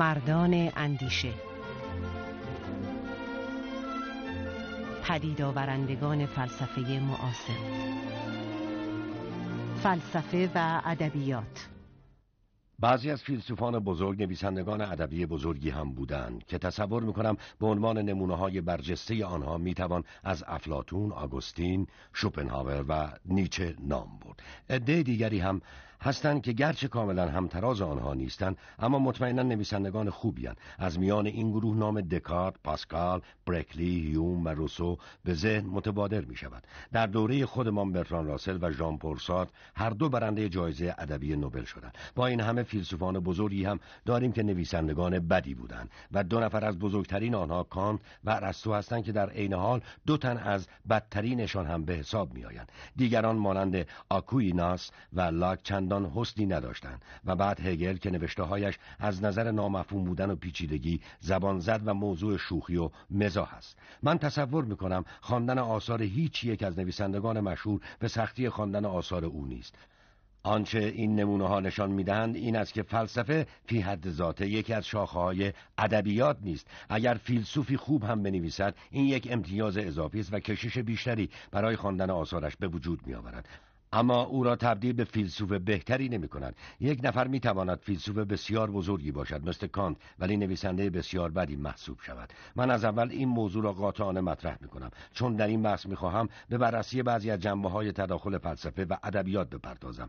مردان اندیشه پدید آورندگان فلسفه معاصر فلسفه و ادبیات بعضی از فیلسوفان بزرگ نویسندگان ادبی بزرگی هم بودند که تصور میکنم به عنوان نمونه های برجسته آنها میتوان از افلاتون، آگوستین، شوپنهاور و نیچه نام برد عده دیگری هم هستند که گرچه کاملا همتراز آنها نیستند اما مطمئنا نویسندگان خوبی از میان این گروه نام دکارت، پاسکال، برکلی، هیوم و روسو به ذهن متبادر می شود در دوره خودمان برتران راسل و ژان پورسات هر دو برنده جایزه ادبی نوبل شدند با این همه فیلسوفان بزرگی هم داریم که نویسندگان بدی بودند و دو نفر از بزرگترین آنها کانت و رستو هستند که در عین حال دو تن از بدترینشان هم به حساب میآیند دیگران مانند آکویناس و لاک چندان حسنی نداشتند و بعد هگل که هایش از نظر نامفهوم بودن و پیچیدگی زبان زد و موضوع شوخی و مزاح است من تصور میکنم خواندن آثار هیچ یک از نویسندگان مشهور به سختی خواندن آثار او نیست آنچه این نمونه ها نشان میدهند این است که فلسفه فی حد ذاته یکی از شاخه های ادبیات نیست اگر فیلسوفی خوب هم بنویسد این یک امتیاز اضافی است و کشش بیشتری برای خواندن آثارش به وجود می آورد اما او را تبدیل به فیلسوف بهتری نمی کند یک نفر می تواند فیلسوف بسیار بزرگی باشد مثل کانت ولی نویسنده بسیار بدی محسوب شود من از اول این موضوع را قاطعانه مطرح می کنم چون در این بحث می خواهم به بررسی بعضی از جنبه های تداخل فلسفه و ادبیات بپردازم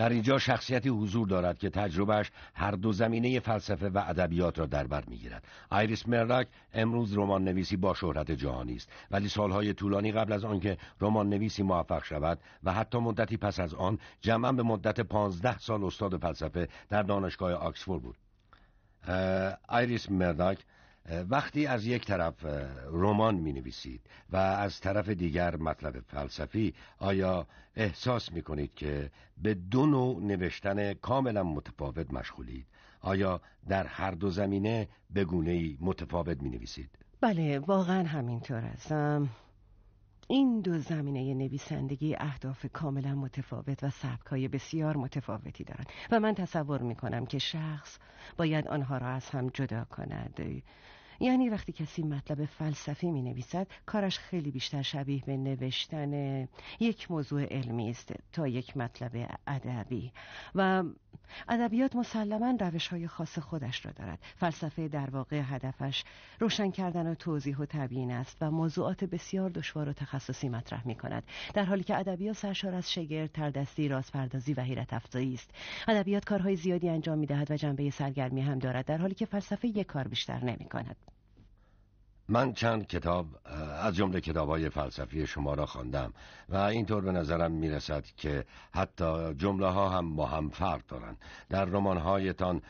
در اینجا شخصیتی حضور دارد که تجربهش هر دو زمینه فلسفه و ادبیات را در بر میگیرد آیریس مرلاک امروز رمان نویسی با شهرت جهانی است ولی سالهای طولانی قبل از آنکه رمان نویسی موفق شود و حتی مدتی پس از آن جمعا به مدت 15 سال استاد فلسفه در دانشگاه آکسفورد بود آیریس مرداک وقتی از یک طرف رمان می نویسید و از طرف دیگر مطلب فلسفی آیا احساس می کنید که به دو نوع نوشتن کاملا متفاوت مشغولید آیا در هر دو زمینه به گونه متفاوت می نویسید؟ بله واقعا همینطور است. این دو زمینه نویسندگی اهداف کاملا متفاوت و سبکای بسیار متفاوتی دارند و من تصور می کنم که شخص باید آنها را از هم جدا کند یعنی وقتی کسی مطلب فلسفی می نویسد کارش خیلی بیشتر شبیه به نوشتن یک موضوع علمی است تا یک مطلب ادبی و ادبیات مسلما روش های خاص خودش را دارد فلسفه در واقع هدفش روشن کردن و توضیح و تبیین است و موضوعات بسیار دشوار و تخصصی مطرح می کند در حالی که ادبیات سرشار از شگرد تردستی رازپردازی و حیرت افزایی است ادبیات کارهای زیادی انجام می دهد و جنبه سرگرمی هم دارد در حالی که فلسفه یک کار بیشتر نمی کند من چند کتاب از جمله های فلسفی شما را خواندم و اینطور به نظرم می رسد که حتی جمله ها هم با هم فرق دارند در رمان هایتان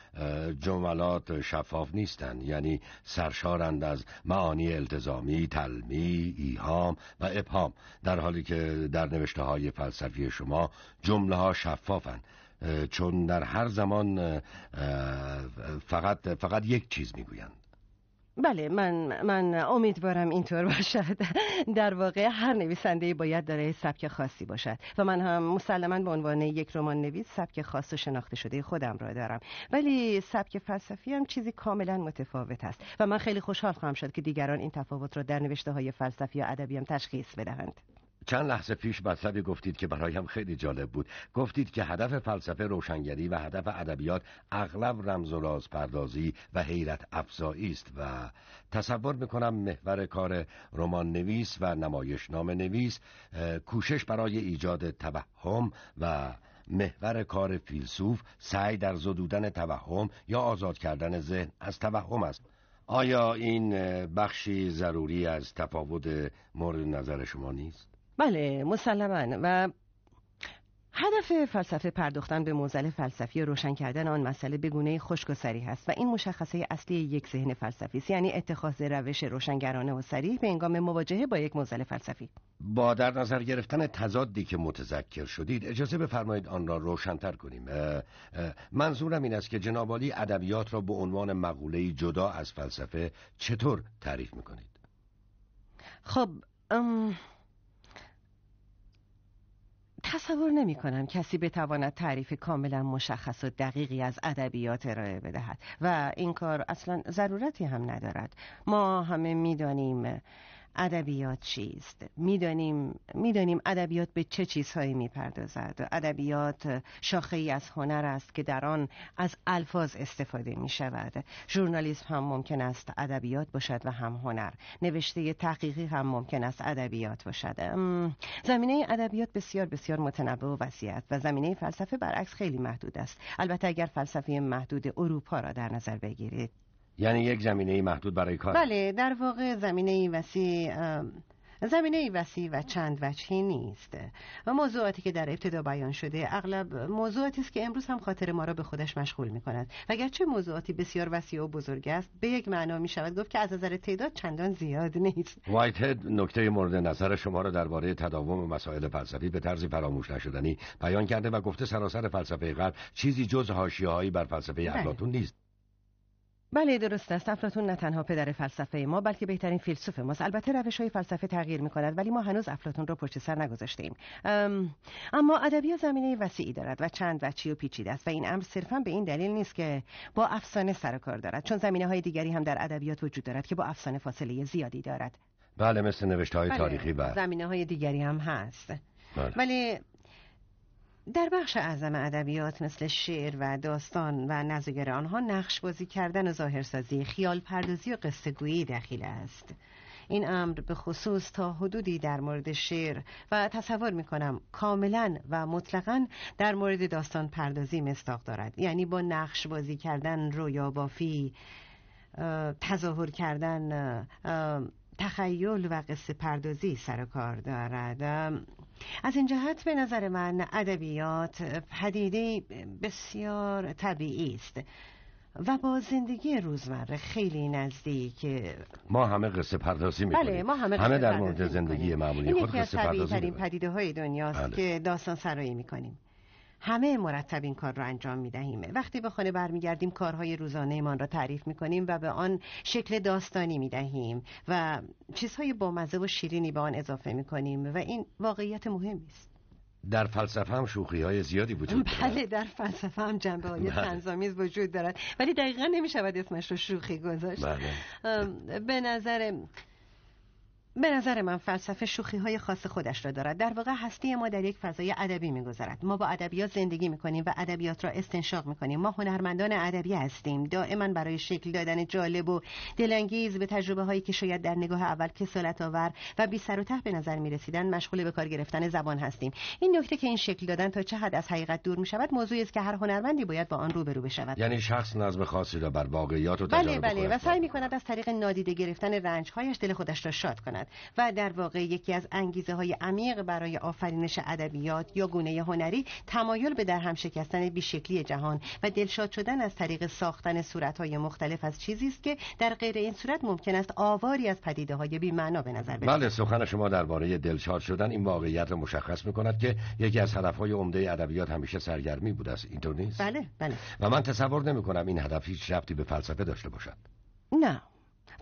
جملات شفاف نیستند یعنی سرشارند از معانی التزامی تلمی ایهام و ابهام در حالی که در نوشته های فلسفی شما جمله ها شفافند چون در هر زمان فقط فقط یک چیز میگویند بله من من امیدوارم اینطور باشد در واقع هر نویسنده باید داره سبک خاصی باشد و من هم مسلما به عنوان یک رمان نویس سبک خاص و شناخته شده خودم را دارم ولی سبک فلسفی هم چیزی کاملا متفاوت است و من خیلی خوشحال خواهم شد که دیگران این تفاوت را در نوشته های فلسفی و ادبی هم تشخیص بدهند چند لحظه پیش مطلبی گفتید که برایم خیلی جالب بود گفتید که هدف فلسفه روشنگری و هدف ادبیات اغلب رمز و راز پردازی و حیرت افزایی است و تصور میکنم محور کار رمان نویس و نمایش نام نویس کوشش برای ایجاد توهم و محور کار فیلسوف سعی در زدودن توهم یا آزاد کردن ذهن از توهم است آیا این بخشی ضروری از تفاوت مورد نظر شما نیست؟ بله مسلما و هدف فلسفه پرداختن به موزل فلسفی و روشن کردن آن مسئله به گونه خشک و سریح است و این مشخصه اصلی یک ذهن فلسفی است یعنی اتخاذ روش روشنگرانه و سریح به انگام مواجهه با یک موزل فلسفی با در نظر گرفتن تضادی که متذکر شدید اجازه بفرمایید آن را روشنتر کنیم منظورم این است که جناب ادبیات را به عنوان مقوله‌ای جدا از فلسفه چطور تعریف میکنید خب تصور نمی کنم کسی بتواند تعریف کاملا مشخص و دقیقی از ادبیات ارائه بدهد و این کار اصلا ضرورتی هم ندارد ما همه میدانیم ادبیات چیست میدانیم میدانیم ادبیات به چه چیزهایی میپردازد ادبیات شاخه ای از هنر است که در آن از الفاظ استفاده می شود ژورنالیسم هم ممکن است ادبیات باشد و هم هنر نوشته تحقیقی هم ممکن است ادبیات باشد زمینه ادبیات بسیار بسیار متنوع و وسیع است و زمینه فلسفه برعکس خیلی محدود است البته اگر فلسفه محدود اروپا را در نظر بگیرید یعنی یک زمینه محدود برای کار بله در واقع زمینه وسیع زمینه وسیع و چند وجهی نیست و موضوعاتی که در ابتدا بیان شده اغلب موضوعاتی است که امروز هم خاطر ما را به خودش مشغول می کند و گرچه موضوعاتی بسیار وسیع و بزرگ است به یک معنا می شود گفت که از نظر تعداد چندان زیاد نیست وایت هد نکته مورد نظر شما را درباره تداوم مسائل فلسفی به طرزی فراموش نشدنی بیان کرده و گفته سراسر فلسفه غرب چیزی جز حاشیه‌ای بر فلسفه بله. افلاطون نیست بله درست است افلاتون نه تنها پدر فلسفه ما بلکه بهترین فیلسوف ماست البته روش های فلسفه تغییر می کند ولی ما هنوز افلاتون رو پشت سر نگذاشتیم اما ادبیات زمینه وسیعی دارد و چند وچی و پیچیده است و این امر صرفا به این دلیل نیست که با افسانه سر کار دارد چون زمینه های دیگری هم در ادبیات وجود دارد که با افسانه فاصله زیادی دارد بله مثل نوشته های بله، تاریخی بله. زمینه های دیگری هم هست بله. ولی در بخش اعظم ادبیات مثل شعر و داستان و نظیر آنها نقش بازی کردن و ظاهرسازی خیال پردازی و قصه گویی دخیل است این امر به خصوص تا حدودی در مورد شعر و تصور می کنم کاملا و مطلقا در مورد داستان پردازی مستاق دارد یعنی با نقش بازی کردن بافی تظاهر کردن تخیل و قصه پردازی سر کار دارد از این جهت به نظر من ادبیات پدیده بسیار طبیعی است و با زندگی روزمره خیلی نزدیک ما همه قصه پردازی میکنیم بله ما همه, همه در مورد زندگی معمولی خود قصه پردازی این یکی از طبیعی پدیده های دنیاست بله. که داستان سرایی میکنیم همه مرتب این کار را انجام می دهیم وقتی به خانه برمیگردیم کارهای روزانه ایمان را تعریف می کنیم و به آن شکل داستانی می دهیم و چیزهای بامزه و شیرینی به آن اضافه می کنیم و این واقعیت مهمی است در فلسفه هم شوخی های زیادی وجود دارد بله در فلسفه هم جنبه های بله. تنظامیز وجود دارد ولی دقیقا نمی شود اسمش رو شوخی گذاشت بله. به نظر به نظر من فلسفه شوخی های خاص خودش را دارد در واقع هستی ما در یک فضای ادبی میگذرد ما با ادبیات زندگی میکنیم و ادبیات را استنشاق میکنیم ما هنرمندان ادبی هستیم دائما برای شکل دادن جالب و دلانگیز به تجربه هایی که شاید در نگاه اول کسالت آور و بی سر و ته به نظر می مشغول به کار گرفتن زبان هستیم این نکته که این شکل دادن تا چه حد از حقیقت دور می شود موضوعی است که هر هنرمندی باید با آن روبرو بشود یعنی شخص نظم خاصی را بر واقعیات و بله بله و سعی می از طریق نادیده گرفتن رنج هایش دل خودش را شاد کند و در واقع یکی از انگیزه های عمیق برای آفرینش ادبیات یا گونه هنری تمایل به در هم شکستن بیشکلی جهان و دلشاد شدن از طریق ساختن صورت های مختلف از چیزی است که در غیر این صورت ممکن است آواری از پدیده های بی معنا به نظر برسد بله سخن شما درباره دلشاد شدن این واقعیت را مشخص میکند که یکی از هدف های عمده ادبیات همیشه سرگرمی بوده است اینطور نیست بله بله و من تصور نمی کنم این هدف هیچ ربطی به فلسفه داشته باشد نه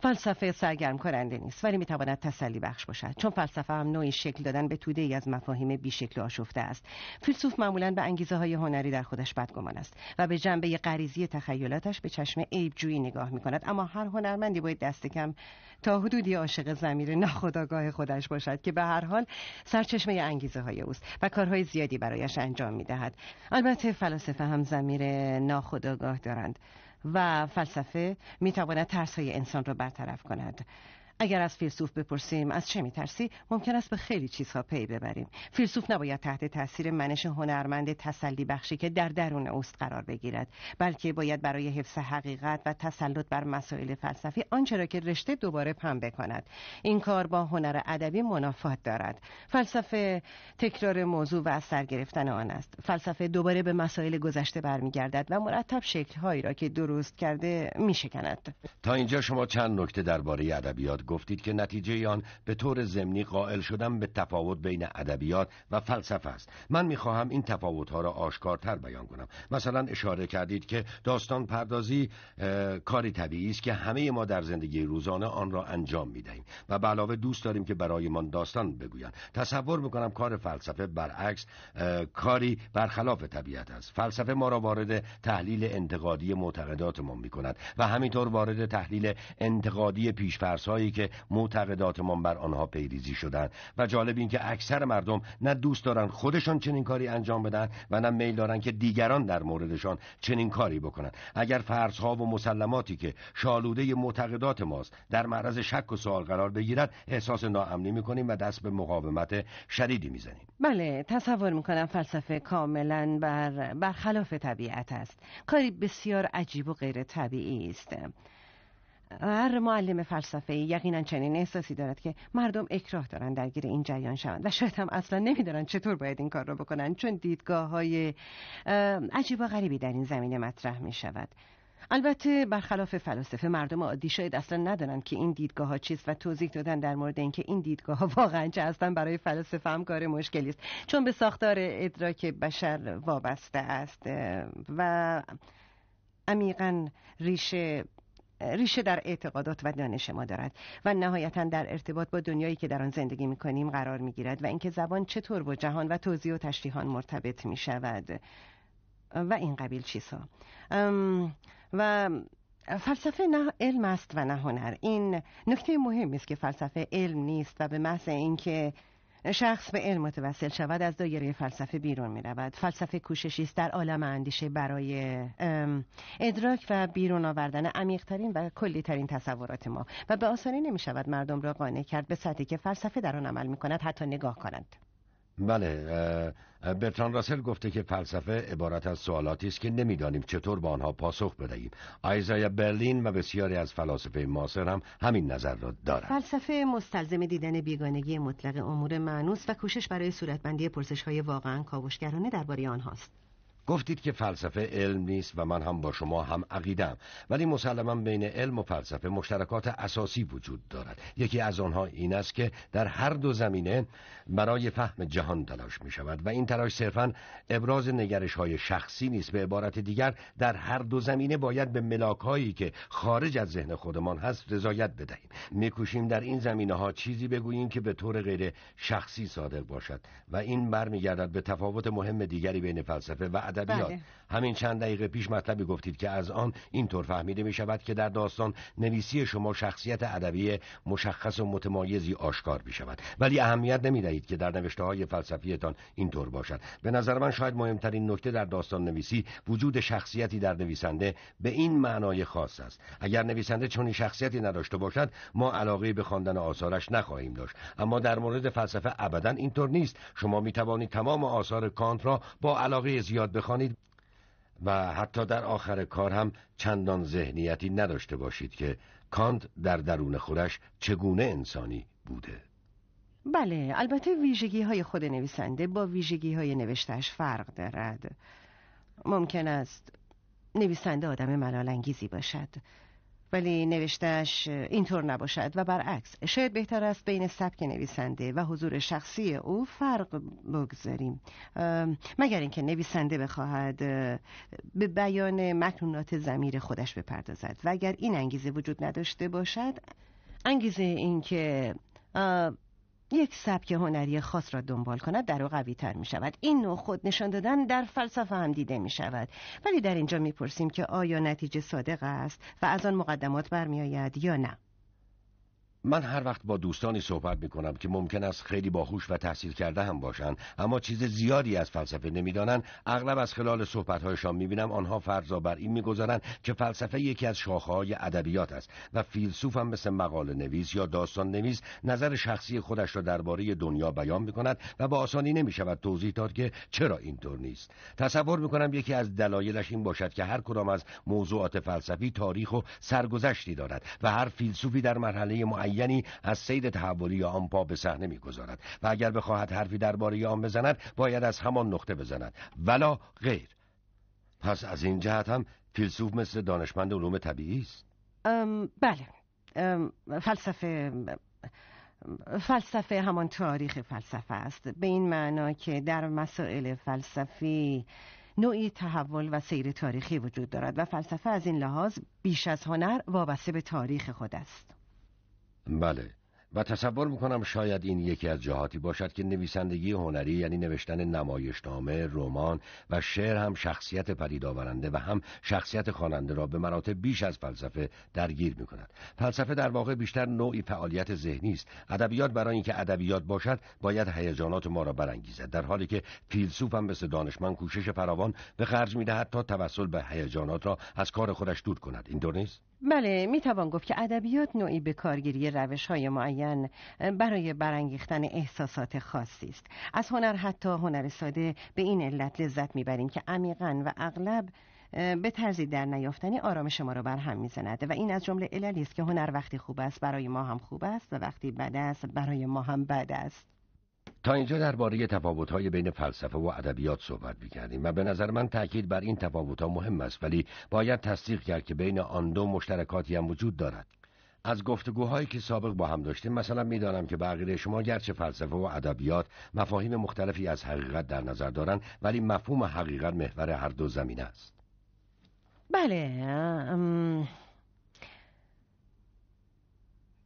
فلسفه سرگرم کننده نیست ولی میتواند تسلی بخش باشد چون فلسفه هم نوعی شکل دادن به توده ای از مفاهیم بیشکل و آشفته است فیلسوف معمولا به انگیزه های هنری در خودش بدگمان است و به جنبه غریزی تخیلاتش به چشم عیبجویی نگاه میکند اما هر هنرمندی باید دست کم تا حدودی عاشق زمیر ناخودآگاه خودش باشد که به هر حال سرچشمه انگیزه های اوست و کارهای زیادی برایش انجام می البته فلاسفه هم زمیر ناخداگاه دارند و فلسفه می تواند ترس های انسان را برطرف کند اگر از فیلسوف بپرسیم از چه میترسی ممکن است به خیلی چیزها پی ببریم فیلسوف نباید تحت تاثیر منش هنرمند تسلی بخشی که در درون اوست قرار بگیرد بلکه باید برای حفظ حقیقت و تسلط بر مسائل فلسفی آنچه را که رشته دوباره پم بکند این کار با هنر ادبی منافات دارد فلسفه تکرار موضوع و اثر گرفتن آن است فلسفه دوباره به مسائل گذشته برمیگردد و مرتب هایی را که درست کرده میشکند تا اینجا شما چند نکته درباره ادبیات گفتید که نتیجه آن به طور ضمنی قائل شدم به تفاوت بین ادبیات و فلسفه است من میخواهم این تفاوتها را آشکارتر بیان کنم مثلا اشاره کردید که داستان پردازی کاری طبیعی است که همه ما در زندگی روزانه آن را انجام میدهیم و به علاوه دوست داریم که برایمان داستان بگویند تصور میکنم کار فلسفه برعکس کاری برخلاف طبیعت است فلسفه ما را وارد تحلیل انتقادی معتقداتمان میکند و همینطور وارد تحلیل انتقادی که که معتقداتمان بر آنها پیریزی شدن و جالب این که اکثر مردم نه دوست دارند خودشان چنین کاری انجام بدن و نه میل دارن که دیگران در موردشان چنین کاری بکنند اگر فرضها و مسلماتی که شالوده معتقدات ماست در معرض شک و سوال قرار بگیرد احساس ناامنی میکنیم و دست به مقاومت شدیدی میزنیم بله تصور میکنم فلسفه کاملا بر برخلاف طبیعت است کاری بسیار عجیب و غیر طبیعی است هر معلم فلسفه یقینا چنین احساسی دارد که مردم اکراه دارند درگیر این جریان شوند و شاید هم اصلا نمیدارن چطور باید این کار را بکنن چون دیدگاه های عجیب و غریبی در این زمینه مطرح می شود البته برخلاف فلاسفه مردم عادی شاید اصلا ندارند که این دیدگاه ها چیست و توضیح دادن در مورد اینکه این دیدگاه ها واقعا چه هستند برای فلاسفه هم کار مشکلی است چون به ساختار ادراک بشر وابسته است و عمیقا ریشه ریشه در اعتقادات و دانش ما دارد و نهایتا در ارتباط با دنیایی که در آن زندگی می قرار می گیرد و اینکه زبان چطور با جهان و توضیح و تشریحان مرتبط می شود و این قبیل چیزها و فلسفه نه علم است و نه هنر این نکته مهمی است که فلسفه علم نیست و به محض اینکه شخص به علم متوسل شود از دایره فلسفه بیرون می رود فلسفه کوششی است در عالم اندیشه برای ادراک و بیرون آوردن عمیقترین و کلیترین تصورات ما و به آسانی نمی شود مردم را قانع کرد به سطحی که فلسفه در آن عمل می کند حتی نگاه کنند بله برتران راسل گفته که فلسفه عبارت از سوالاتی است که نمیدانیم چطور به آنها پاسخ بدهیم آیزایا برلین و بسیاری از فلاسفه ماسر هم همین نظر را دارند فلسفه مستلزم دیدن بیگانگی مطلق امور معنوس و کوشش برای صورتبندی های واقعا کاوشگرانه درباره آنهاست گفتید که فلسفه علم نیست و من هم با شما هم عقیدم ولی مسلما بین علم و فلسفه مشترکات اساسی وجود دارد یکی از آنها این است که در هر دو زمینه برای فهم جهان تلاش می شود و این تلاش صرفا ابراز نگرش های شخصی نیست به عبارت دیگر در هر دو زمینه باید به ملاک هایی که خارج از ذهن خودمان هست رضایت بدهیم میکوشیم در این زمینه ها چیزی بگوییم که به طور غیر شخصی صادق باشد و این برمیگردد به تفاوت مهم دیگری بین فلسفه و بله. همین چند دقیقه پیش مطلبی گفتید که از آن اینطور فهمیده می شود که در داستان نویسی شما شخصیت ادبی مشخص و متمایزی آشکار می شود ولی اهمیت نمی دهید که در نوشته های فلسفیتان اینطور باشد به نظر من شاید مهمترین نکته در داستان نویسی وجود شخصیتی در نویسنده به این معنای خاص است اگر نویسنده چنین شخصیتی نداشته باشد ما علاقه به خواندن آثارش نخواهیم داشت اما در مورد فلسفه ابدا اینطور نیست شما می توانید تمام آثار کانت را با علاقه زیاد به بخوانید و حتی در آخر کار هم چندان ذهنیتی نداشته باشید که کانت در درون خودش چگونه انسانی بوده بله البته ویژگی های خود نویسنده با ویژگی های نوشتش فرق دارد ممکن است نویسنده آدم انگیزی باشد ولی نوشتش اینطور نباشد و برعکس شاید بهتر است بین سبک نویسنده و حضور شخصی او فرق بگذاریم مگر اینکه نویسنده بخواهد به بیان مکنونات زمیر خودش بپردازد و اگر این انگیزه وجود نداشته باشد انگیزه اینکه یک سبک هنری خاص را دنبال کند در او قوی تر می شود این نوع خود نشان دادن در فلسفه هم دیده می شود ولی در اینجا می پرسیم که آیا نتیجه صادق است و از آن مقدمات برمی یا نه من هر وقت با دوستانی صحبت می کنم که ممکن است خیلی باهوش و تحصیل کرده هم باشند اما چیز زیادی از فلسفه نمیدانند اغلب از خلال صحبت هایشان می بینم آنها فرضا بر این میگذارند که فلسفه یکی از شاخه های ادبیات است و فیلسوف هم مثل مقاله نویس یا داستان نویس نظر شخصی خودش را درباره دنیا بیان می کند و با آسانی نمی شود توضیح داد که چرا اینطور نیست تصور می کنم یکی از دلایلش این باشد که هر کدام از موضوعات فلسفی تاریخ و سرگذشتی دارد و هر فیلسوفی در مرحله یعنی از سید تحولی آن پا به صحنه میگذارد و اگر بخواهد حرفی درباره آن بزند باید از همان نقطه بزند ولا غیر پس از این جهت هم فیلسوف مثل دانشمند علوم طبیعی است بله فلسفه فلسفه همان تاریخ فلسفه است به این معنا که در مسائل فلسفی نوعی تحول و سیر تاریخی وجود دارد و فلسفه از این لحاظ بیش از هنر وابسته به تاریخ خود است بله و تصور میکنم شاید این یکی از جهاتی باشد که نویسندگی هنری یعنی نوشتن نمایشنامه، رمان و شعر هم شخصیت پدید و هم شخصیت خواننده را به مراتب بیش از فلسفه درگیر میکند. فلسفه در واقع بیشتر نوعی فعالیت ذهنی است. ادبیات برای اینکه ادبیات باشد، باید هیجانات ما را برانگیزد. در حالی که فیلسوف هم مثل دانشمند کوشش فراوان به خرج میدهد تا توسل به هیجانات را از کار خودش دور کند. اینطور نیست؟ بله می توان گفت که ادبیات نوعی به کارگیری روش های معین برای برانگیختن احساسات خاصی است از هنر حتی هنر ساده به این علت لذت میبریم که عمیقا و اغلب به طرزی در نیافتنی آرام شما را بر هم میزند و این از جمله عللی است که هنر وقتی خوب است برای ما هم خوب است و وقتی بد است برای ما هم بد است تا اینجا درباره تفاوت‌های بین فلسفه و ادبیات صحبت می‌کردیم و به نظر من تاکید بر این تفاوت‌ها مهم است ولی باید تصدیق کرد که بین آن دو مشترکاتی هم وجود دارد از گفتگوهایی که سابق با هم داشتیم مثلا میدانم که بقیه شما گرچه فلسفه و ادبیات مفاهیم مختلفی از حقیقت در نظر دارند ولی مفهوم حقیقت محور هر دو زمینه است بله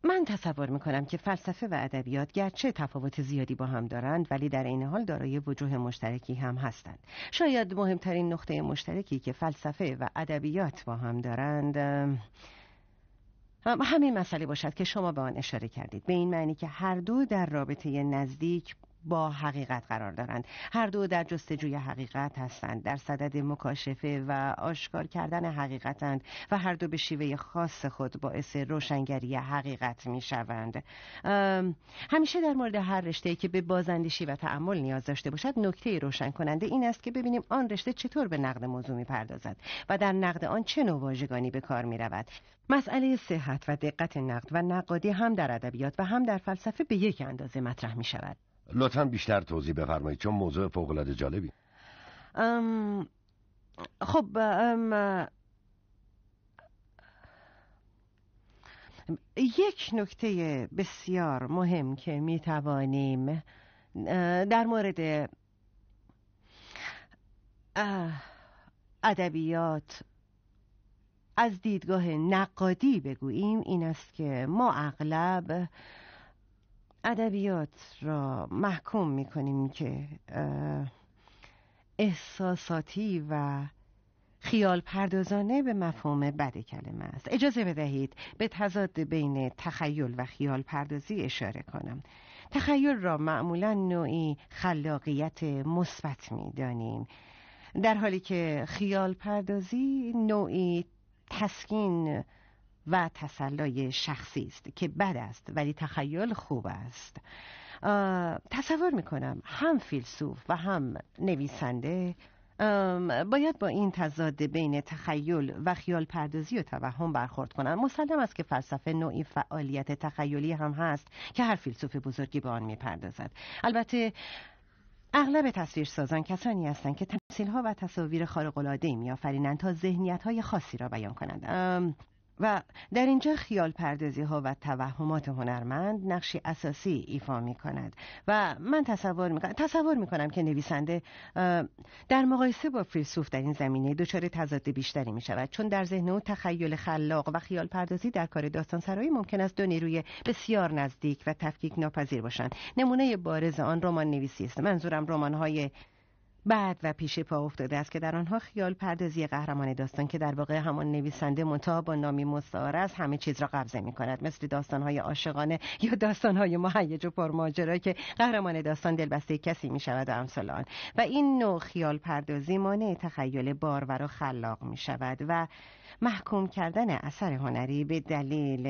من تصور میکنم که فلسفه و ادبیات گرچه تفاوت زیادی با هم دارند ولی در این حال دارای وجوه مشترکی هم هستند شاید مهمترین نقطه مشترکی که فلسفه و ادبیات با هم دارند همین مسئله باشد که شما به آن اشاره کردید به این معنی که هر دو در رابطه نزدیک با حقیقت قرار دارند هر دو در جستجوی حقیقت هستند در صدد مکاشفه و آشکار کردن حقیقتند و هر دو به شیوه خاص خود باعث روشنگری حقیقت می شوند همیشه در مورد هر رشته که به بازندشی و تعمل نیاز داشته باشد نکته روشن کننده این است که ببینیم آن رشته چطور به نقد موضوع می پردازد و در نقد آن چه نوع واژگانی به کار می رود مسئله صحت و دقت نقد و نقادی هم در ادبیات و هم در فلسفه به یک اندازه مطرح می شود لطفا بیشتر توضیح بفرمایید چون موضوع العاده جالبی ام... خب یک نکته بسیار مهم که می توانیم در مورد ادبیات از دیدگاه نقادی بگوییم این است که ما اغلب ادبیات را محکوم میکنیم که احساساتی و خیال پردازانه به مفهوم بد کلمه است اجازه بدهید به تضاد بین تخیل و خیال پردازی اشاره کنم تخیل را معمولا نوعی خلاقیت مثبت میدانیم در حالی که خیال پردازی نوعی تسکین و تسلای شخصی است که بد است ولی تخیل خوب است تصور میکنم هم فیلسوف و هم نویسنده باید با این تضاد بین تخیل و خیال پردازی و توهم برخورد کنند مسلم است که فلسفه نوعی فعالیت تخیلی هم هست که هر فیلسوف بزرگی به آن میپردازد البته اغلب تصویر سازان کسانی هستند که ها و تصاویر خارق‌العاده‌ای میآفرینند تا ذهنیت‌های خاصی را بیان کنند و در اینجا خیال پردازی ها و توهمات هنرمند نقشی اساسی ایفا می کند و من تصور می کنم, تصور که نویسنده در مقایسه با فیلسوف در این زمینه دچار تضاد بیشتری می شود چون در ذهن او تخیل خلاق و خیال پردازی در کار داستان سرایی ممکن است دو نیروی بسیار نزدیک و تفکیک ناپذیر باشند نمونه بارز آن رمان نویسی است منظورم رمان های بعد و پیش پا افتاده است که در آنها خیال پردازی قهرمان داستان که در واقع همان نویسنده منتها با نامی مستعار است همه چیز را قبضه می کند مثل های عاشقانه یا داستانهای مهیج و پرماجرا که قهرمان داستان دلبسته کسی می شود و امثال و این نوع خیال پردازی مانع تخیل بارور و خلاق می شود و محکوم کردن اثر هنری به دلیل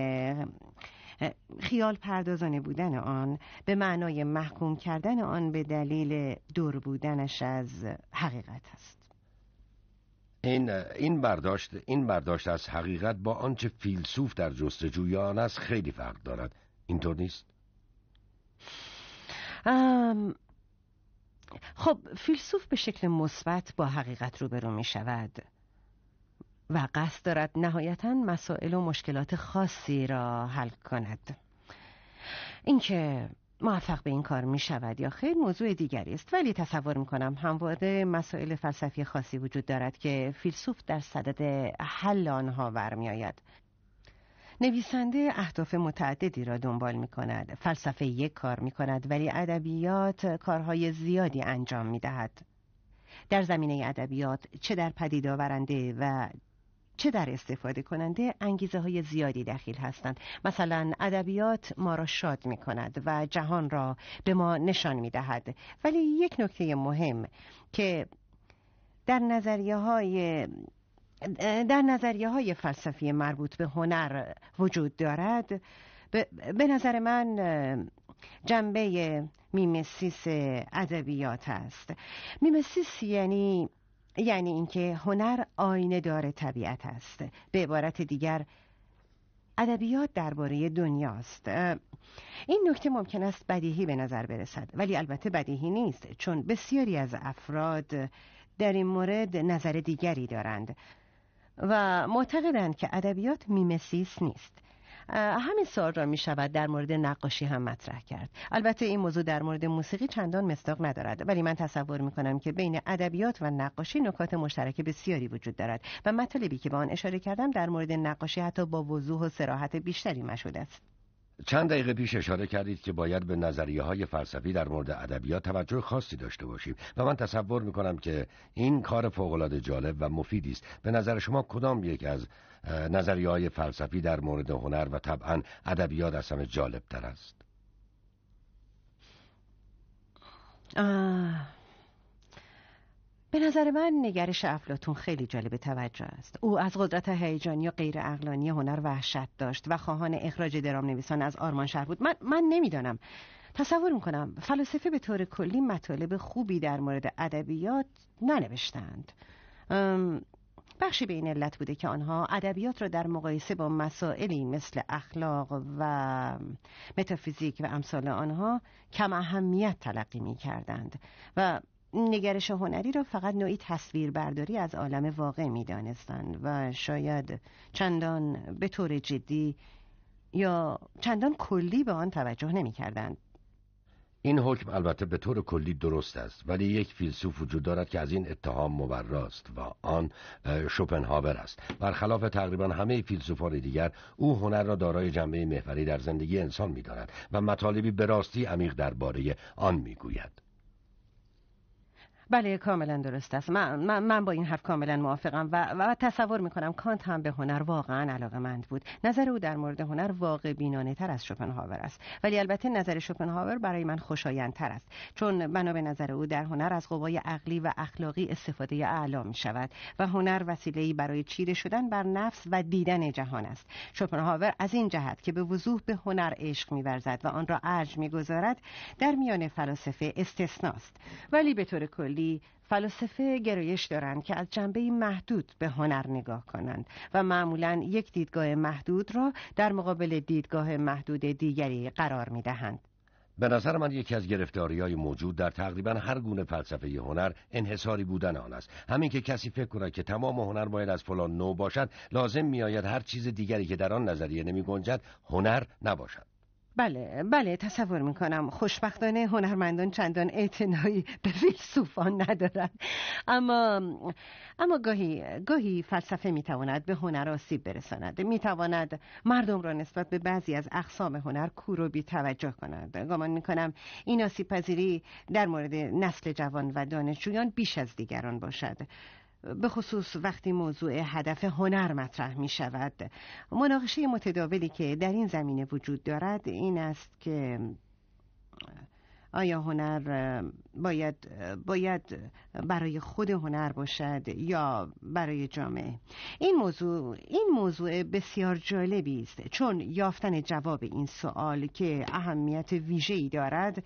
خیال پردازانه بودن آن به معنای محکوم کردن آن به دلیل دور بودنش از حقیقت است این این برداشت این برداشت از حقیقت با آنچه فیلسوف در جستجوی آن است خیلی فرق دارد اینطور نیست ام... خب فیلسوف به شکل مثبت با حقیقت روبرو می شود و قصد دارد نهایتا مسائل و مشکلات خاصی را حل کند اینکه موفق به این کار می شود یا خیر موضوع دیگری است ولی تصور می کنم همواره مسائل فلسفی خاصی وجود دارد که فیلسوف در صدد حل آنها برمی آید نویسنده اهداف متعددی را دنبال می کند فلسفه یک کار می کند ولی ادبیات کارهای زیادی انجام می دهد در زمینه ادبیات چه در پدید آورنده و چه در استفاده کننده انگیزه های زیادی دخیل هستند مثلا ادبیات ما را شاد می کند و جهان را به ما نشان می دهد ولی یک نکته مهم که در نظریه های در نظریه های فلسفی مربوط به هنر وجود دارد به نظر من جنبه میمسیس ادبیات است میمسیس یعنی یعنی اینکه هنر آینه دار طبیعت است به عبارت دیگر ادبیات درباره دنیاست این نکته ممکن است بدیهی به نظر برسد ولی البته بدیهی نیست چون بسیاری از افراد در این مورد نظر دیگری دارند و معتقدند که ادبیات میمسیس نیست همین سال را می شود در مورد نقاشی هم مطرح کرد البته این موضوع در مورد موسیقی چندان مصداق ندارد ولی من تصور می کنم که بین ادبیات و نقاشی نکات مشترک بسیاری وجود دارد و مطالبی که به آن اشاره کردم در مورد نقاشی حتی با وضوح و سراحت بیشتری مشهود است چند دقیقه پیش اشاره کردید که باید به نظریه های فلسفی در مورد ادبیات توجه خاصی داشته باشیم و من تصور می کنم که این کار فوق جالب و مفیدی است به نظر شما کدام یک از نظریه های فلسفی در مورد هنر و طبعا ادبیات از همه جالب تر است به نظر من نگرش افلاتون خیلی جالب توجه است او از قدرت هیجانی و غیر اقلانی هنر وحشت داشت و خواهان اخراج درام نویسان از آرمان شهر بود من, من نمیدانم تصور میکنم فلسفه به طور کلی مطالب خوبی در مورد ادبیات ننوشتند بخشی به این علت بوده که آنها ادبیات را در مقایسه با مسائلی مثل اخلاق و متافیزیک و امثال آنها کم اهمیت تلقی می کردند و نگرش هنری را فقط نوعی تصویر برداری از عالم واقع می دانستند و شاید چندان به طور جدی یا چندان کلی به آن توجه نمی کردند این حکم البته به طور کلی درست است ولی یک فیلسوف وجود دارد که از این اتهام مبراست و آن شوپنهاور است برخلاف تقریبا همه فیلسوفان دیگر او هنر را دارای جنبه محوری در زندگی انسان میداند و مطالبی به راستی عمیق درباره آن گوید. بله کاملا درست است من, من, من با این حرف کاملا موافقم و, تصور میکنم کانت هم به هنر واقعا علاقه مند بود نظر او در مورد هنر واقع بینانه تر از شپنهاور است ولی البته نظر شپنهاور برای من خوشایندتر است چون بنا به نظر او در هنر از قوای عقلی و اخلاقی استفاده اعلا می شود و هنر ای برای چیره شدن بر نفس و دیدن جهان است شپنهاور از این جهت که به وضوح به هنر عشق میورزد و آن را ارج میگذارد در میان فلاسفه استثناست ولی به طور کلی ولی فلاسفه گرایش دارند که از جنبه محدود به هنر نگاه کنند و معمولا یک دیدگاه محدود را در مقابل دیدگاه محدود دیگری قرار می دهند. به نظر من یکی از گرفتاری های موجود در تقریبا هر گونه فلسفه هنر انحصاری بودن آن است همین که کسی فکر کند که تمام هنر باید از فلان نو باشد لازم میآید هر چیز دیگری که در آن نظریه نمی گنجد هنر نباشد بله بله تصور میکنم خوشبختانه هنرمندان چندان اعتنایی به فیلسوفان ندارند اما اما گاهی گاهی فلسفه میتواند به هنر آسیب برساند میتواند مردم را نسبت به بعضی از اقسام هنر کور و بیتوجه کند گمان میکنم این آسیب پذیری در مورد نسل جوان و دانشجویان بیش از دیگران باشد به خصوص وقتی موضوع هدف هنر مطرح می شود مناقشه متداولی که در این زمینه وجود دارد این است که آیا هنر باید باید برای خود هنر باشد یا برای جامعه این موضوع این موضوع بسیار جالبی است چون یافتن جواب این سوال که اهمیت ویژه‌ای دارد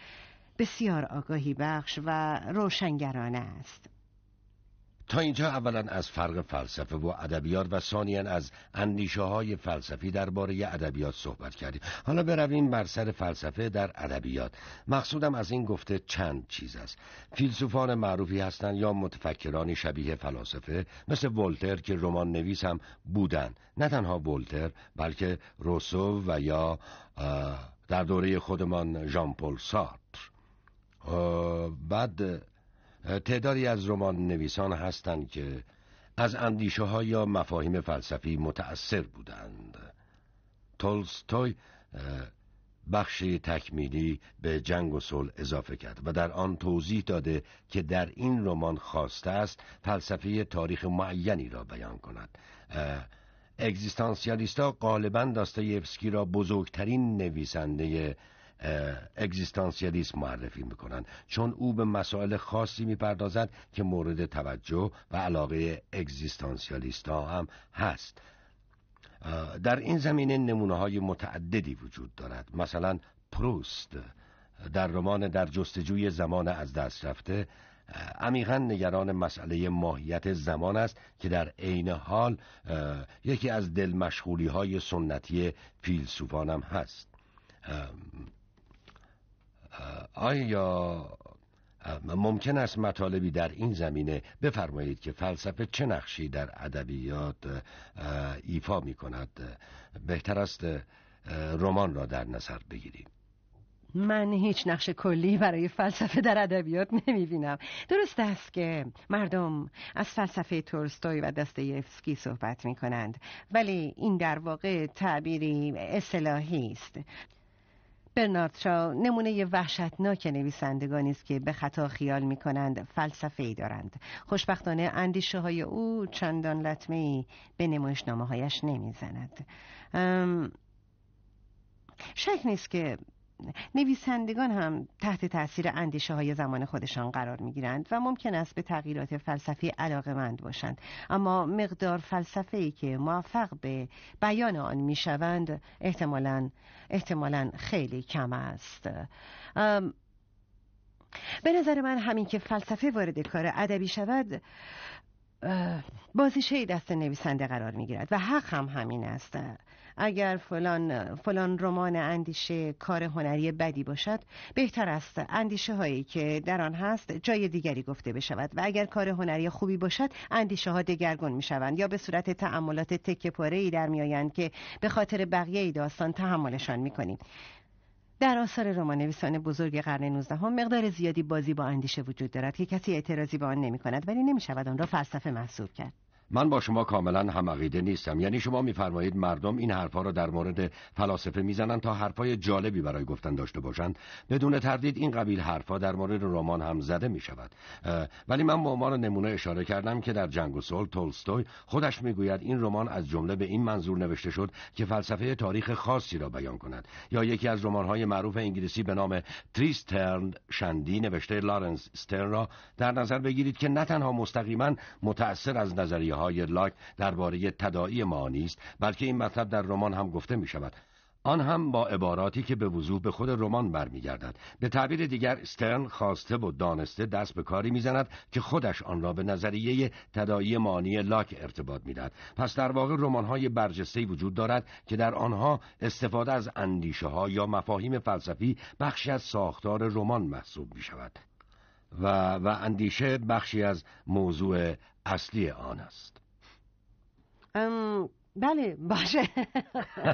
بسیار آگاهی بخش و روشنگرانه است تا اینجا اولا از فرق فلسفه و ادبیات و ثانیا از اندیشه های فلسفی درباره ادبیات صحبت کردیم حالا برویم بر سر فلسفه در ادبیات مقصودم از این گفته چند چیز است فیلسوفان معروفی هستند یا متفکرانی شبیه فلاسفه مثل ولتر که رمان نویس هم بودن نه تنها ولتر بلکه روسو و یا در دوره خودمان ژان پل سارتر بعد تعدادی از رمان نویسان هستند که از اندیشه ها یا مفاهیم فلسفی متأثر بودند تولستوی بخش تکمیلی به جنگ و صلح اضافه کرد و در آن توضیح داده که در این رمان خواسته است فلسفه تاریخ معینی را بیان کند اگزیستانسیالیستا غالبا داستایفسکی را بزرگترین نویسنده اگزیستانسیالیسم معرفی میکنند چون او به مسائل خاصی میپردازد که مورد توجه و علاقه اگزیستانسیالیست ها هم هست در این زمینه نمونه های متعددی وجود دارد مثلا پروست در رمان در جستجوی زمان از دست رفته عمیقا نگران مسئله ماهیت زمان است که در عین حال یکی از دل مشغولی های سنتی فیلسوفانم هست آیا ممکن است مطالبی در این زمینه بفرمایید که فلسفه چه نقشی در ادبیات ایفا می کند بهتر است رمان را در نظر بگیریم من هیچ نقش کلی برای فلسفه در ادبیات بینم درست است که مردم از فلسفه تورستوی و دستایفسکی صحبت می کنند ولی این در واقع تعبیری اصلاحی است برنارد شاو نمونه وحشتناک نویسندگانی است که به خطا خیال می کنند فلسفه ای دارند خوشبختانه اندیشه های او چندان لطمه ای به نامه هایش نمی زند. نیست که نویسندگان هم تحت تاثیر اندیشه های زمان خودشان قرار می گیرند و ممکن است به تغییرات فلسفی علاقه مند باشند اما مقدار فلسفه که موفق به بیان آن می شوند احتمالا, احتمالا خیلی کم است به نظر من همین که فلسفه وارد کار ادبی شود بازیشه دست نویسنده قرار می گیرد و حق هم همین است اگر فلان فلان رمان اندیشه کار هنری بدی باشد بهتر است اندیشه هایی که در آن هست جای دیگری گفته بشود و اگر کار هنری خوبی باشد اندیشه ها دگرگون می شوند یا به صورت تأملات تکه ای در می که به خاطر بقیه داستان تحملشان می در آثار رمان نویسان بزرگ قرن 19 هم مقدار زیادی بازی با اندیشه وجود دارد که کسی اعتراضی به آن نمی کند ولی نمی شود آن را فلسفه محسوب کرد. من با شما کاملا هم نیستم یعنی شما میفرمایید مردم این حرفها را در مورد فلاسفه میزنند تا حرفهای جالبی برای گفتن داشته باشند بدون تردید این قبیل حرفها در مورد رمان هم زده می شود ولی من به عنوان نمونه اشاره کردم که در جنگ و صلح تولستوی خودش میگوید این رمان از جمله به این منظور نوشته شد که فلسفه تاریخ خاصی را بیان کند یا یکی از های معروف انگلیسی به نام تریسترن شندی نوشته لارنس استرن را در نظر بگیرید که نه تنها مستقیما متأثر از نظریه های لاک درباره تداعی معانی است بلکه این مطلب در رمان هم گفته می شود آن هم با عباراتی که به وضوح به خود رمان برمیگردد به تعبیر دیگر استرن خواسته و دانسته دست به کاری میزند که خودش آن را به نظریه تدایی معانی لاک ارتباط میدهد پس در واقع های برجسته‌ای وجود دارد که در آنها استفاده از اندیشه ها یا مفاهیم فلسفی بخشی از ساختار رمان محسوب می شود و, و اندیشه بخشی از موضوع اصلی آن است بله باشه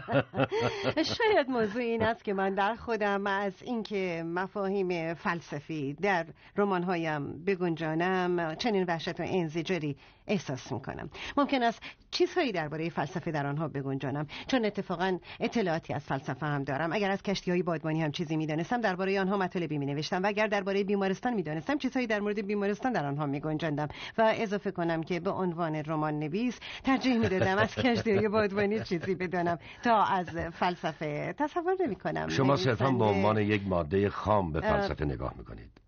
شاید موضوع این است که من در خودم از اینکه مفاهیم فلسفی در رمانهایم بگنجانم چنین وحشت و انزجاری احساس میکنم ممکن است چیزهایی درباره فلسفه در آنها بگنجانم چون اتفاقا اطلاعاتی از فلسفه هم دارم اگر از کشتی های بادبانی هم چیزی میدانستم درباره آنها مطالبی می نوشتم و اگر درباره بیمارستان میدانستم چیزهایی در مورد بیمارستان در آنها میگنجاندم و اضافه کنم که به عنوان رمان نویس ترجیح میدادم از کشتی های بادبانی چیزی بدانم تا از فلسفه تصور نمی کنم شما صرفا به عنوان یک ماده خام به فلسفه نگاه میکنید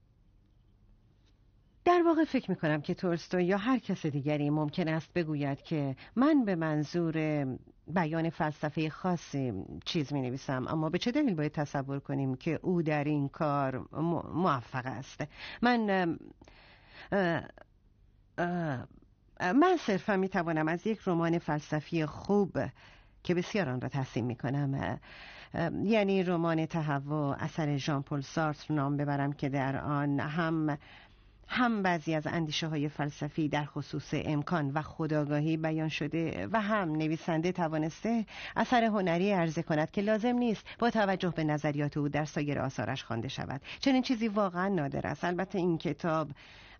در واقع فکر می کنم که تولستوی یا هر کس دیگری ممکن است بگوید که من به منظور بیان فلسفه خاصی چیز می نویسم اما به چه دلیل باید تصور کنیم که او در این کار موفق است من من صرفا می توانم از یک رمان فلسفی خوب که بسیار آن را تحسین می کنم یعنی رمان تهوع اثر ژان پل سارتر نام ببرم که در آن هم هم بعضی از اندیشه های فلسفی در خصوص امکان و خداگاهی بیان شده و هم نویسنده توانسته اثر هنری عرضه کند که لازم نیست با توجه به نظریات او در سایر آثارش خوانده شود چنین چیزی واقعا نادر است البته این کتاب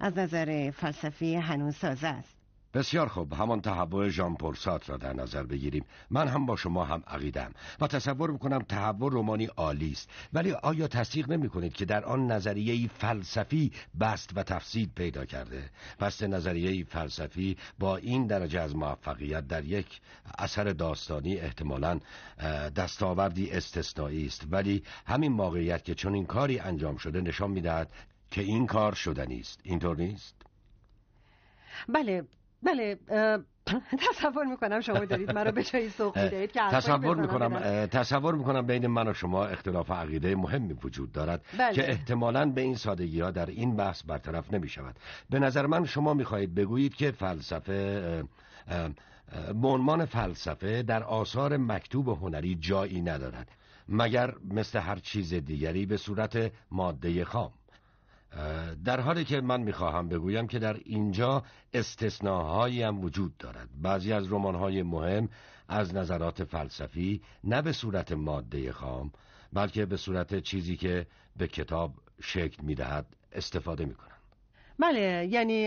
از نظر فلسفی هنوز سازه است بسیار خوب همان تحول ژان پرسات را در نظر بگیریم من هم با شما هم عقیدم و تصور میکنم تحول رومانی عالی است ولی آیا تصدیق نمی کنید که در آن نظریه فلسفی بست و تفسید پیدا کرده بست نظریه فلسفی با این درجه از موفقیت در یک اثر داستانی احتمالا دستاوردی استثنایی است ولی همین موقعیت که چون این کاری انجام شده نشان میدهد که این کار شدنی است اینطور نیست بله بله تصور میکنم شما دارید مرا به جایی سوق میدهید که تصور میکنم تصور میکنم بین من و شما اختلاف عقیده مهمی وجود دارد بله. که احتمالا به این سادگی ها در این بحث برطرف نمی به نظر من شما میخواهید بگویید که فلسفه به عنوان فلسفه در آثار مکتوب هنری جایی ندارد مگر مثل هر چیز دیگری به صورت ماده خام در حالی که من میخواهم بگویم که در اینجا استثناهایی هم وجود دارد بعضی از رمانهای مهم از نظرات فلسفی نه به صورت ماده خام بلکه به صورت چیزی که به کتاب شکل میدهد استفاده میکنند بله یعنی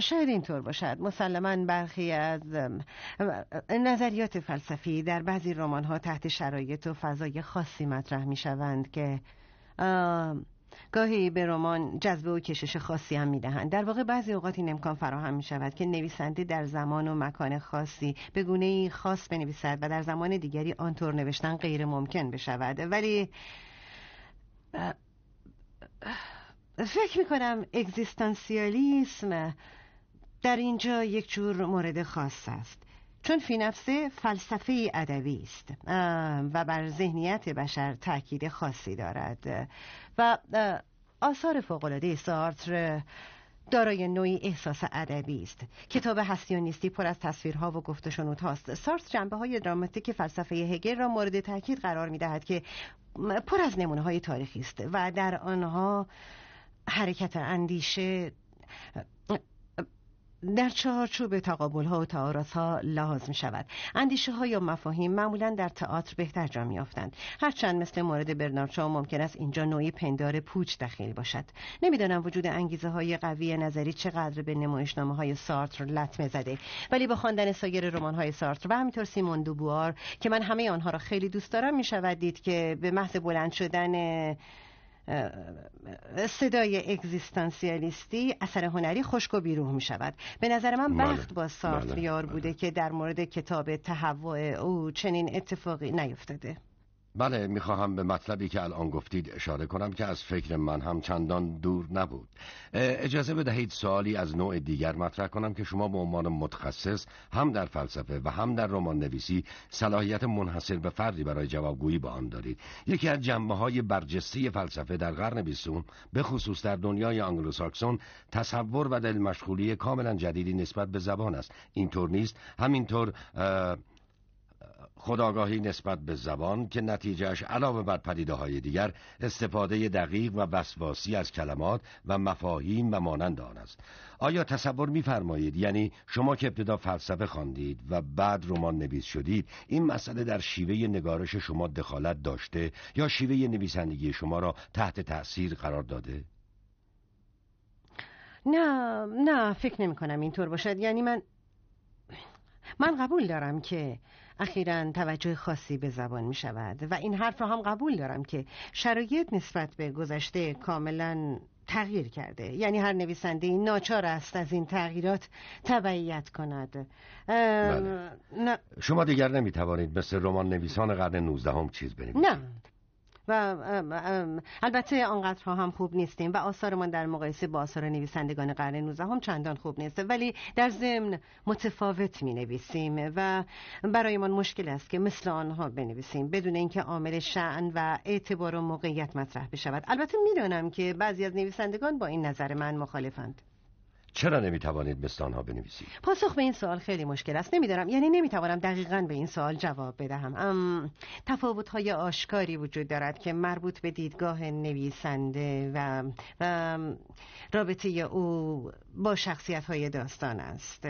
شاید اینطور باشد مسلما برخی از نظریات فلسفی در بعضی رمان ها تحت شرایط و فضای خاصی مطرح می شوند که گاهی به رمان جذبه و کشش خاصی هم میدهند در واقع بعضی اوقات این امکان فراهم می شود که نویسنده در زمان و مکان خاصی به گونه خاص بنویسد و در زمان دیگری آنطور نوشتن غیر ممکن بشود ولی فکر میکنم کنم اگزیستانسیالیسم در اینجا یک جور مورد خاص است چون فی نفسه فلسفه ادبی است و بر ذهنیت بشر تاکید خاصی دارد و آثار العاده سارتر دارای نوعی احساس ادبی است کتاب هستی و نیستی پر از تصویرها و گفت و هاست سارتر جنبه های دراماتیک فلسفه هگر را مورد تاکید قرار می دهد که پر از نمونه های تاریخی است و در آنها حرکت اندیشه در چهارچوب تقابل ها و تعارض ها لحاظ می شود اندیشه ها یا مفاهیم معمولا در تئاتر بهتر جا می هرچند مثل مورد برنارچا ممکن است اینجا نوعی پندار پوچ دخیل باشد نمیدانم وجود انگیزه های قوی نظری چقدر به نمایشنامه های سارتر لطمه زده ولی با خواندن سایر رمان های سارتر و همینطور سیمون دوبوار که من همه آنها را خیلی دوست دارم می شود دید که به محض بلند شدن صدای اگزیستانسیالیستی اثر هنری خشک و بیروح می شود به نظر من بله. بخت با سارتر بله. بوده بله. که در مورد کتاب تهوع او چنین اتفاقی نیفتاده بله میخواهم به مطلبی که الان گفتید اشاره کنم که از فکر من هم چندان دور نبود اجازه بدهید سوالی از نوع دیگر مطرح کنم که شما به عنوان متخصص هم در فلسفه و هم در رمان نویسی صلاحیت منحصر به فردی برای جوابگویی به آن دارید یکی از جنبه های برجسته فلسفه در قرن بیستم به خصوص در دنیای آنگلوساکسون تصور و دل مشغولی کاملا جدیدی نسبت به زبان است اینطور نیست همینطور خداگاهی نسبت به زبان که نتیجهش علاوه بر پدیده های دیگر استفاده دقیق و وسواسی از کلمات و مفاهیم و مانند آن است آیا تصور میفرمایید یعنی شما که ابتدا فلسفه خواندید و بعد رمان نویس شدید این مسئله در شیوه نگارش شما دخالت داشته یا شیوه نویسندگی شما را تحت تأثیر قرار داده نه نه فکر نمی کنم اینطور باشد یعنی من من قبول دارم که اخیرا توجه خاصی به زبان می شود و این حرف را هم قبول دارم که شرایط نسبت به گذشته کاملا تغییر کرده یعنی هر نویسنده ناچار است از این تغییرات تبعیت کند بله. شما دیگر نمی توانید مثل رمان نویسان قرن 19 هم چیز بنویسید نه و البته آنقدرها هم خوب نیستیم و آثارمان در مقایسه با آثار نویسندگان قرن 19 هم چندان خوب نیست ولی در ضمن متفاوت می نویسیم و برایمان مشکل است که مثل آنها بنویسیم بدون اینکه عامل شعن و اعتبار و موقعیت مطرح بشود البته میدانم که بعضی از نویسندگان با این نظر من مخالفند چرا نمیتوانید مثل آنها بنویسید پاسخ به این سوال خیلی مشکل است نمیدارم یعنی نمیتوانم دقیقا به این سوال جواب بدهم ام... تفاوت های آشکاری وجود دارد که مربوط به دیدگاه نویسنده و, و رابطه او با شخصیت های داستان است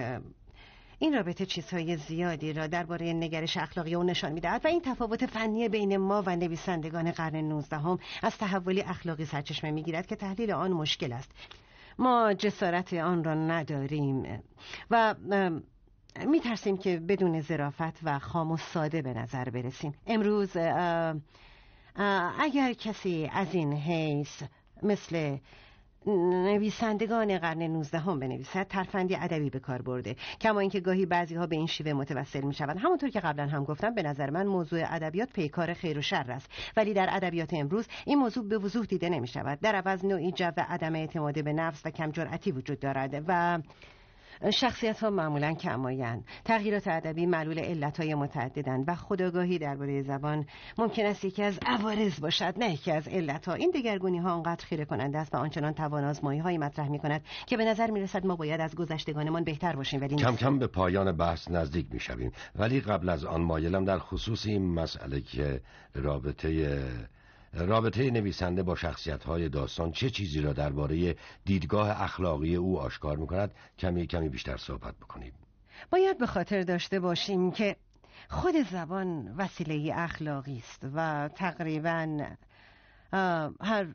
این رابطه چیزهای زیادی را درباره نگرش اخلاقی او نشان میدهد و این تفاوت فنی بین ما و نویسندگان قرن 19 از تحولی اخلاقی سرچشمه میگیرد که تحلیل آن مشکل است ما جسارت آن را نداریم و می ترسیم که بدون زرافت و خام و ساده به نظر برسیم امروز اگر کسی از این حیث مثل نویسندگان قرن 19 هم بنویسد ترفندی ادبی به کار برده کما اینکه گاهی بعضی ها به این شیوه متوسل می شوند همونطور که قبلا هم گفتم به نظر من موضوع ادبیات پیکار خیر و شر است ولی در ادبیات امروز این موضوع به وضوح دیده نمی شود در عوض نوعی جو عدم اعتماد به نفس و کم وجود دارد و شخصیت ها معمولا کمایند تغییرات ادبی معلول علت های متعددند و خداگاهی درباره زبان ممکن است یکی از عوارض باشد نه یکی از علت این دگرگونی ها آنقدر خیره کننده است و آنچنان توان آزمایی هایی مطرح می کند که به نظر می رسد ما باید از گذشتگانمان بهتر باشیم ولی کم کم به پایان بحث نزدیک می شویم ولی قبل از آن مایلم در خصوص این مسئله که رابطه رابطه نویسنده با شخصیت های داستان چه چیزی را درباره دیدگاه اخلاقی او آشکار می کند کمی کمی بیشتر صحبت بکنیم باید به خاطر داشته باشیم که خود زبان وسیله اخلاقی است و تقریبا هر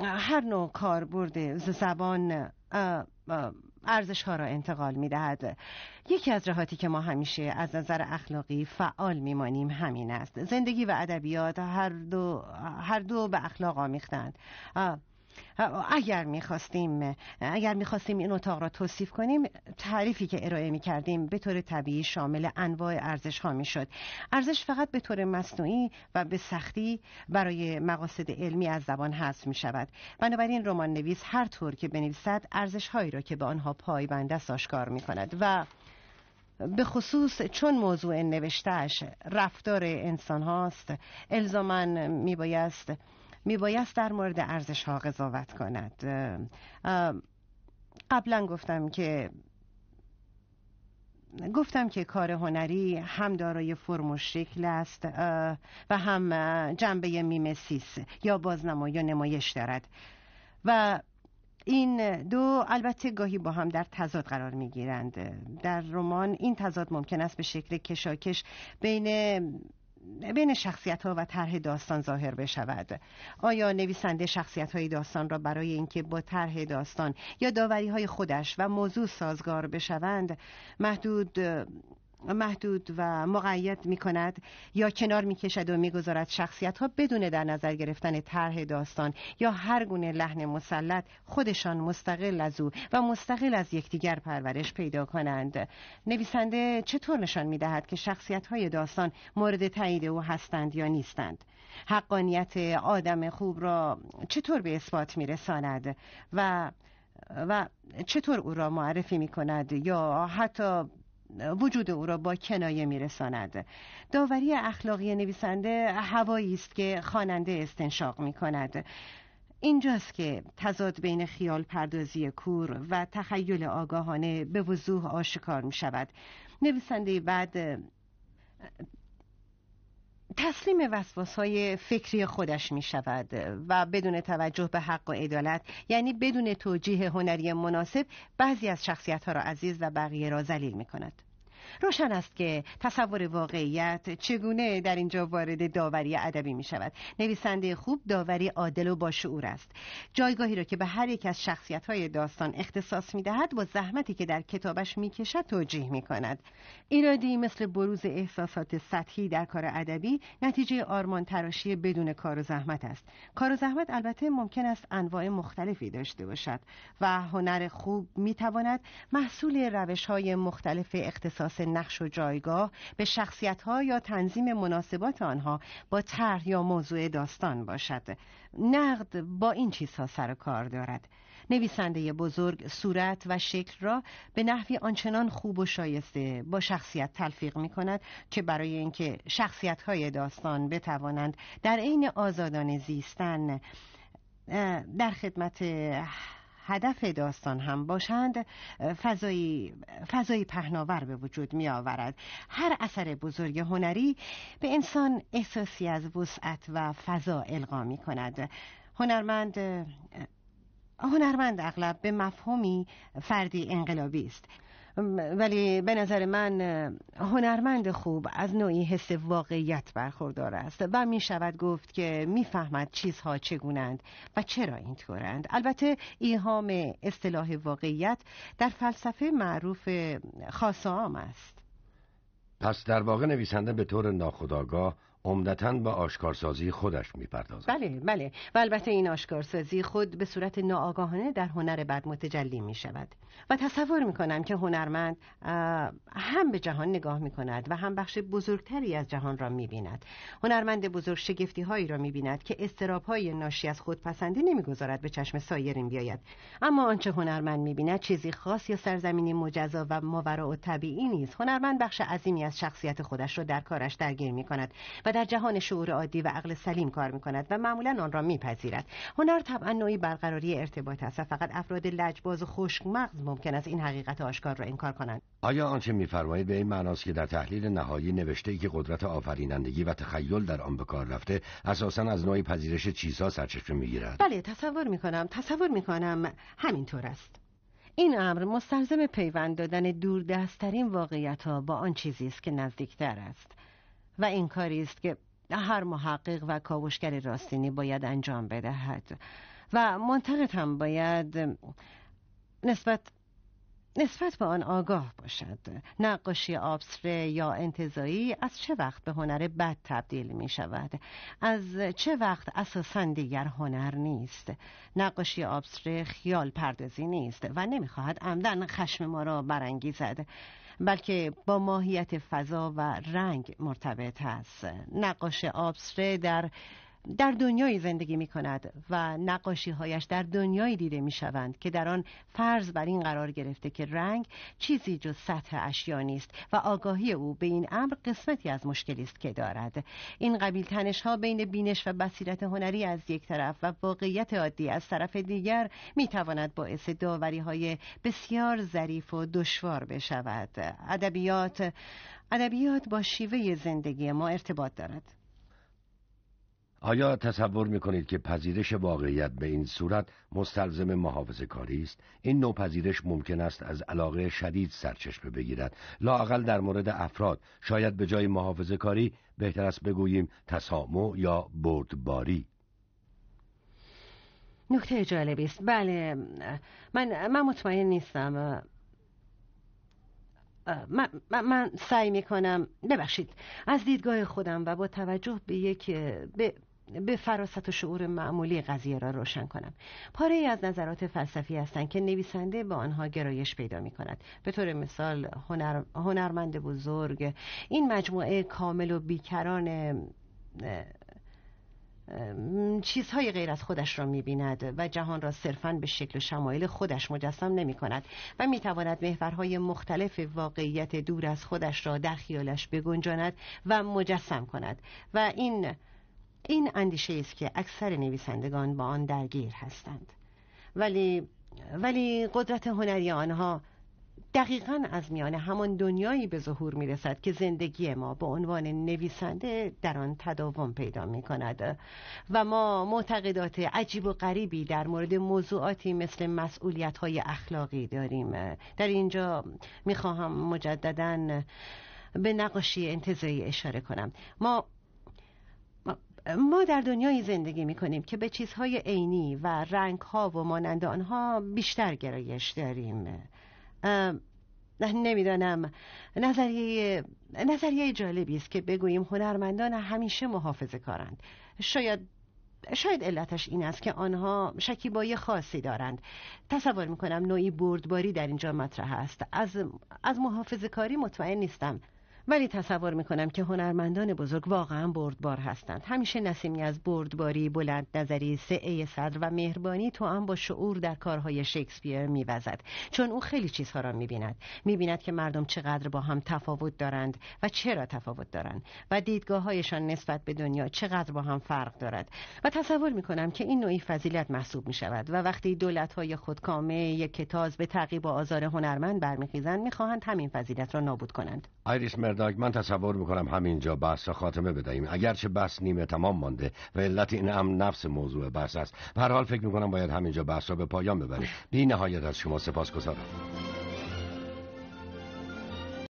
هر نوع برده زبان ارزش ها را انتقال می دهد یکی از راحتی که ما همیشه از نظر اخلاقی فعال میمانیم همین است زندگی و ادبیات هر دو هر دو به اخلاق آمیختند اگر میخواستیم اگر میخواستیم این اتاق را توصیف کنیم تعریفی که ارائه میکردیم به طور طبیعی شامل انواع ارزش ها میشد ارزش فقط به طور مصنوعی و به سختی برای مقاصد علمی از زبان هست می شود بنابراین رمان نویس هر طور که بنویسد ارزش هایی را که به آنها پایبند است آشکار می کند و به خصوص چون موضوع نوشتهش رفتار انسان هاست الزامن می بایست میبایست در مورد ارزش ها قضاوت کند قبلا گفتم که گفتم که کار هنری هم دارای فرم و شکل است و هم جنبه میمسیس یا بازنما یا نمایش دارد و این دو البته گاهی با هم در تضاد قرار می گیرند در رمان این تضاد ممکن است به شکل کشاکش بین بین شخصیت ها و طرح داستان ظاهر بشود آیا نویسنده شخصیت های داستان را برای اینکه با طرح داستان یا داوری های خودش و موضوع سازگار بشوند محدود محدود و مقید می کند یا کنار می کشد و می گذارد شخصیت ها بدون در نظر گرفتن طرح داستان یا هر گونه لحن مسلط خودشان مستقل از او و مستقل از یکدیگر پرورش پیدا کنند نویسنده چطور نشان می دهد که شخصیت های داستان مورد تایید او هستند یا نیستند حقانیت آدم خوب را چطور به اثبات می رساند و و چطور او را معرفی می کند یا حتی وجود او را با کنایه میرساند داوری اخلاقی نویسنده هوایی است که خواننده استنشاق می اینجاست که تضاد بین خیال پردازی کور و تخیل آگاهانه به وضوح آشکار می نویسنده بعد تسلیم وسواس های فکری خودش می شود و بدون توجه به حق و عدالت یعنی بدون توجیه هنری مناسب بعضی از شخصیت ها را عزیز و بقیه را ذلیل می کند روشن است که تصور واقعیت چگونه در اینجا وارد داوری ادبی می شود نویسنده خوب داوری عادل و با شعور است جایگاهی را که به هر یک از شخصیت های داستان اختصاص می دهد با زحمتی که در کتابش می کشد توجیه می کند ایرادی مثل بروز احساسات سطحی در کار ادبی نتیجه آرمان تراشی بدون کار و زحمت است کار و زحمت البته ممکن است انواع مختلفی داشته باشد و هنر خوب می تواند محصول روش های مختلف اختصاص نقش و جایگاه به شخصیتها یا تنظیم مناسبات آنها با طرح یا موضوع داستان باشد نقد با این چیزها سر و کار دارد نویسنده بزرگ صورت و شکل را به نحوی آنچنان خوب و شایسته با شخصیت تلفیق می کند که برای اینکه شخصیت های داستان بتوانند در عین آزادانه زیستن در خدمت هدف داستان هم باشند فضایی, پهناور به وجود می آورد هر اثر بزرگ هنری به انسان احساسی از وسعت و فضا القا می کند هنرمند هنرمند اغلب به مفهومی فردی انقلابی است ولی به نظر من هنرمند خوب از نوعی حس واقعیت برخوردار است و می شود گفت که میفهمد چیزها چگونند و چرا اینطورند البته ایهام اصطلاح واقعیت در فلسفه معروف خاصام است پس در واقع نویسنده به طور ناخودآگاه عمدتا به آشکارسازی خودش میپردازد بله بله و البته این آشکارسازی خود به صورت ناآگاهانه در هنر بد متجلی می شود و تصور می که هنرمند هم به جهان نگاه میکند و هم بخش بزرگتری از جهان را میبیند هنرمند بزرگ شگفتی هایی را می بیند که استراب های ناشی از خودپسندی نمیگذارد به چشم سایرین بیاید اما آنچه هنرمند می بیند چیزی خاص یا سرزمینی مجزا و ماوراء طبیعی نیست هنرمند بخش عظیمی از شخصیت خودش را در کارش درگیر می و در جهان شعور عادی و عقل سلیم کار می کند و معمولا آن را میپذیرد هنر طبعا نوعی برقراری ارتباط است و فقط افراد لجباز و خشک مغز ممکن است این حقیقت آشکار را انکار کنند آیا آنچه میفرمایید به این معناست که در تحلیل نهایی نوشته ای که قدرت آفرینندگی و تخیل در آن به کار رفته اساسا از نوعی پذیرش چیزها سرچشمه میگیرد بله تصور میکنم تصور میکنم همینطور است این امر مستلزم پیوند دادن دوردستترین واقعیت ها با آن چیزی است که نزدیکتر است و این کاری است که هر محقق و کاوشگر راستینی باید انجام بدهد و منتقد هم باید نسبت نسبت به آن آگاه باشد نقاشی آبسره یا انتظایی از چه وقت به هنر بد تبدیل می شود از چه وقت اساسا دیگر هنر نیست نقاشی آبسره خیال پردازی نیست و نمیخواهد عمدن خشم ما را برانگیزد بلکه با ماهیت فضا و رنگ مرتبط است نقاش آبسره در در دنیای زندگی می کند و نقاشی هایش در دنیایی دیده می شوند که در آن فرض بر این قرار گرفته که رنگ چیزی جز سطح اشیا نیست و آگاهی او به این امر قسمتی از مشکلی است که دارد این قبیل تنش ها بین بینش و بصیرت هنری از یک طرف و واقعیت عادی از طرف دیگر می تواند باعث داوری های بسیار ظریف و دشوار بشود ادبیات ادبیات با شیوه زندگی ما ارتباط دارد آیا تصور میکنید که پذیرش واقعیت به این صورت مستلزم محافظه کاری است؟ این نوع پذیرش ممکن است از علاقه شدید سرچشمه بگیرد لاقل در مورد افراد شاید به جای محافظ کاری بهتر است بگوییم تسامو یا بردباری نکته جالبی است بله من, من مطمئن نیستم من, من, سعی می کنم ببخشید از دیدگاه خودم و با توجه به یک به فراست و شعور معمولی قضیه را روشن کنم پاره ای از نظرات فلسفی هستند که نویسنده به آنها گرایش پیدا می کند به طور مثال هنرمند بزرگ این مجموعه کامل و بیکران چیزهای غیر از خودش را میبیند و جهان را صرفا به شکل و شمایل خودش مجسم نمی کند و میتواند محورهای مختلف واقعیت دور از خودش را در خیالش بگنجاند و مجسم کند و این این اندیشه است که اکثر نویسندگان با آن درگیر هستند ولی ولی قدرت هنری آنها دقیقا از میان همان دنیایی به ظهور می رسد که زندگی ما به عنوان نویسنده در آن تداوم پیدا می کند و ما معتقدات عجیب و غریبی در مورد موضوعاتی مثل مسئولیت های اخلاقی داریم در اینجا می خواهم به نقاشی انتظاری اشاره کنم ما ما در دنیای زندگی می کنیم که به چیزهای عینی و ها و مانند آنها بیشتر گرایش داریم نمیدانم نظریه نظریه جالبی است که بگوییم هنرمندان همیشه محافظه کارند شاید شاید علتش این است که آنها شکیبایی خاصی دارند تصور میکنم نوعی بردباری در اینجا مطرح است از, از محافظه کاری مطمئن نیستم ولی تصور میکنم که هنرمندان بزرگ واقعا بردبار هستند همیشه نسیمی از بردباری بلند نظری سعه صدر و مهربانی تو هم با شعور در کارهای شکسپیر میوزد چون او خیلی چیزها را میبیند میبیند که مردم چقدر با هم تفاوت دارند و چرا تفاوت دارند و دیدگاه هایشان نسبت به دنیا چقدر با هم فرق دارد و تصور میکنم که این نوعی فضیلت محسوب میشود و وقتی های خودکامه کتاز به تعقیب و آزار هنرمند برمیخیزند میخواهند همین فضیلت را نابود کنند من تصور میکنم همینجا بحث را خاتمه بدهیم اگرچه بحث نیمه تمام مانده و علت این هم نفس موضوع بحث است به هر حال فکر میکنم باید همینجا بحث را به پایان ببریم بی نهایت از شما سپاسگزارم